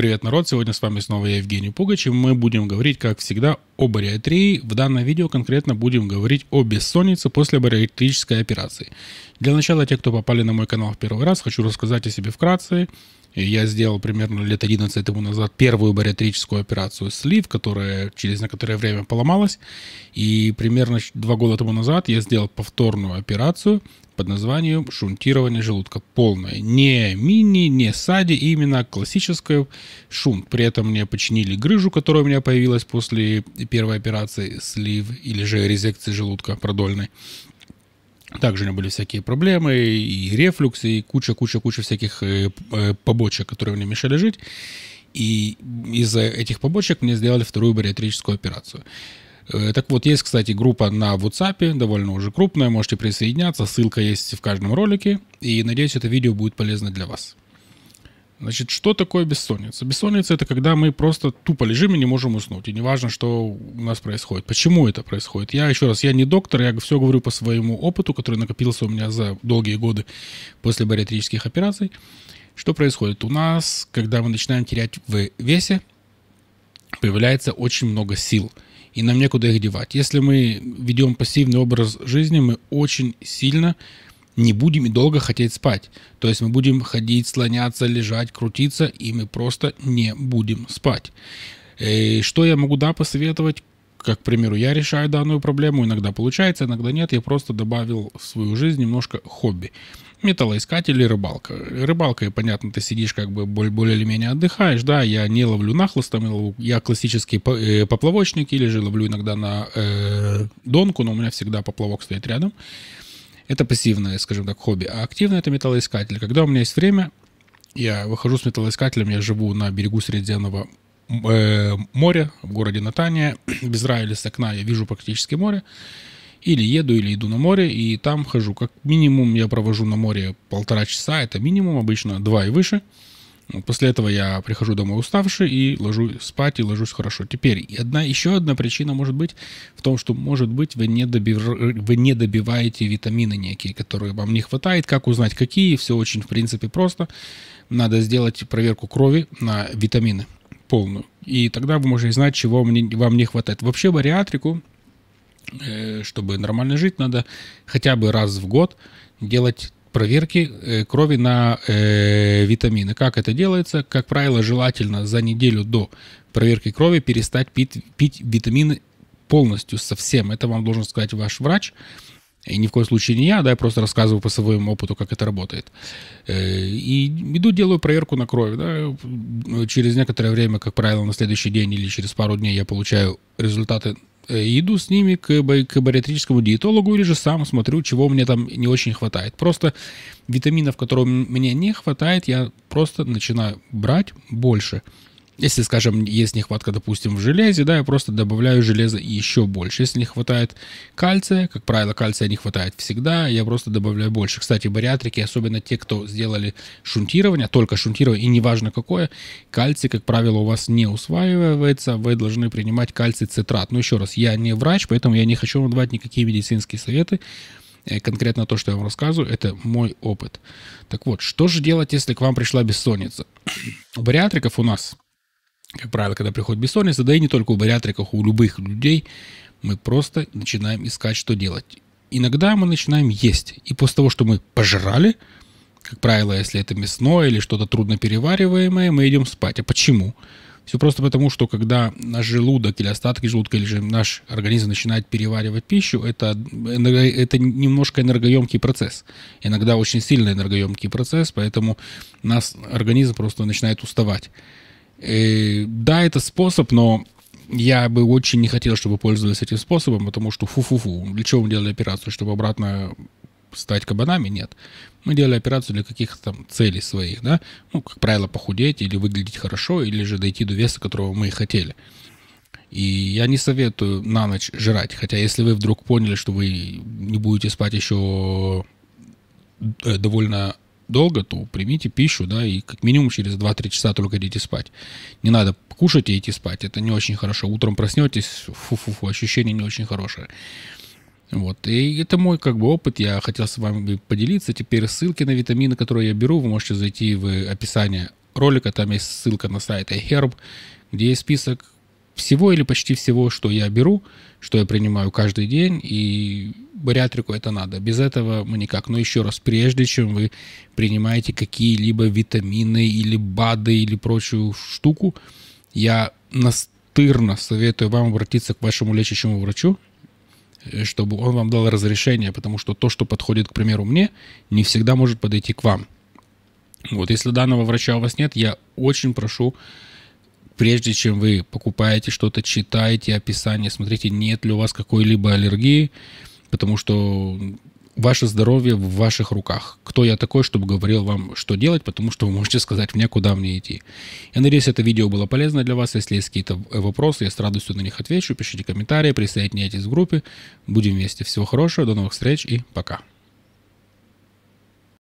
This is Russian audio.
Привет, народ! Сегодня с вами снова я, Евгений Пугач, и мы будем говорить, как всегда, о бариатрии. В данном видео конкретно будем говорить о бессоннице после бариатрической операции. Для начала, те, кто попали на мой канал в первый раз, хочу рассказать о себе вкратце – я сделал примерно лет 11 тому назад первую бариатрическую операцию слив, которая через некоторое время поломалась. И примерно два года тому назад я сделал повторную операцию под названием шунтирование желудка. Полное. Не мини, не сади, именно классическое шунт. При этом мне починили грыжу, которая у меня появилась после первой операции слив или же резекции желудка продольной. Также у него были всякие проблемы, и рефлюкс, и куча-куча-куча всяких э, э, побочек, которые мне мешали жить. И из-за этих побочек мне сделали вторую бариатрическую операцию. Э, так вот, есть, кстати, группа на WhatsApp, довольно уже крупная, можете присоединяться, ссылка есть в каждом ролике, и надеюсь, это видео будет полезно для вас. Значит, что такое бессонница? Бессонница – это когда мы просто тупо лежим и не можем уснуть. И неважно, что у нас происходит. Почему это происходит? Я еще раз, я не доктор, я все говорю по своему опыту, который накопился у меня за долгие годы после бариатрических операций. Что происходит? У нас, когда мы начинаем терять в весе, появляется очень много сил – и нам некуда их девать. Если мы ведем пассивный образ жизни, мы очень сильно не будем и долго хотеть спать. То есть мы будем ходить, слоняться, лежать, крутиться, и мы просто не будем спать. И э, что я могу, да, посоветовать? Как, к примеру, я решаю данную проблему, иногда получается, иногда нет. Я просто добавил в свою жизнь немножко хобби металлоискатель и рыбалка. Рыбалка, и понятно, ты сидишь как бы более или менее отдыхаешь, да, я не ловлю нахлостом, я классический э, поплавочник или же ловлю иногда на э, донку, но у меня всегда поплавок стоит рядом. Это пассивное, скажем так, хобби. А активное — это металлоискатель. Когда у меня есть время, я выхожу с металлоискателем, я живу на берегу Средиземного э, моря в городе Натания. В Израиле с окна я вижу практически море. Или еду, или иду на море, и там хожу. Как минимум я провожу на море полтора часа, это минимум, обычно два и выше — После этого я прихожу домой уставший и ложусь спать и ложусь хорошо. Теперь одна, еще одна причина может быть в том, что, может быть, вы не, доби... вы не добиваете витамины некие, которые вам не хватает. Как узнать, какие? Все очень, в принципе, просто. Надо сделать проверку крови на витамины полную. И тогда вы можете знать, чего вам не хватает. Вообще бариатрику, э, чтобы нормально жить, надо хотя бы раз в год делать проверки э, крови на э, витамины. Как это делается? Как правило, желательно за неделю до проверки крови перестать пить, пить витамины полностью, совсем. Это вам должен сказать ваш врач. И ни в коем случае не я, да, я просто рассказываю по своему опыту, как это работает. Э, и иду, делаю проверку на крови. да. Через некоторое время, как правило, на следующий день или через пару дней я получаю результаты Э, иду с ними к, к бариатрическому диетологу или же сам смотрю, чего мне там не очень хватает. Просто витаминов, которого мне не хватает, я просто начинаю брать больше. Если, скажем, есть нехватка, допустим, в железе, да, я просто добавляю железа еще больше. Если не хватает кальция, как правило, кальция не хватает всегда, я просто добавляю больше. Кстати, бариатрики, особенно те, кто сделали шунтирование, только шунтирование, и неважно какое, кальций, как правило, у вас не усваивается, вы должны принимать кальций цитрат. Но еще раз, я не врач, поэтому я не хочу вам давать никакие медицинские советы, э, конкретно то, что я вам рассказываю, это мой опыт. Так вот, что же делать, если к вам пришла бессонница? У бариатриков у нас как правило, когда приходит бессонница, да и не только у бариатриков, а у любых людей, мы просто начинаем искать, что делать. Иногда мы начинаем есть. И после того, что мы пожрали, как правило, если это мясное или что-то трудно перевариваемое, мы идем спать. А почему? Все просто потому, что когда наш желудок или остатки желудка, или же наш организм начинает переваривать пищу, это, это немножко энергоемкий процесс. Иногда очень сильный энергоемкий процесс, поэтому нас организм просто начинает уставать. И, э, да, это способ, но я бы очень не хотел, чтобы пользовались этим способом, потому что фу-фу-фу, для чего мы делали операцию, чтобы обратно стать кабанами? Нет. Мы делали операцию для каких-то там целей своих, да? Ну, как правило, похудеть или выглядеть хорошо, или же дойти до веса, которого мы и хотели. И я не советую на ночь жрать, хотя если вы вдруг поняли, что вы не будете спать еще э, довольно долго, то примите пищу, да, и как минимум через 2-3 часа только идите спать. Не надо кушать и идти спать, это не очень хорошо. Утром проснетесь, фу-фу-фу, ощущение не очень хорошее. Вот, и это мой как бы опыт, я хотел с вами поделиться. Теперь ссылки на витамины, которые я беру, вы можете зайти в описание ролика, там есть ссылка на сайт iHerb, где есть список всего или почти всего, что я беру, что я принимаю каждый день, и бариатрику это надо. Без этого мы никак. Но еще раз, прежде чем вы принимаете какие-либо витамины или БАДы или прочую штуку, я настырно советую вам обратиться к вашему лечащему врачу, э, чтобы он вам дал разрешение, потому что то, что подходит, к примеру, мне, не всегда может подойти к вам. Вот, если данного врача у вас нет, я очень прошу прежде чем вы покупаете что-то, читаете описание, смотрите, нет ли у вас какой-либо аллергии, потому что ваше здоровье в ваших руках. Кто я такой, чтобы говорил вам, что делать, потому что вы можете сказать мне, куда мне идти. Я надеюсь, это видео было полезно для вас. Если есть какие-то вопросы, я с радостью на них отвечу. Пишите комментарии, присоединяйтесь к группе. Будем вместе. Всего хорошего, до новых встреч и пока.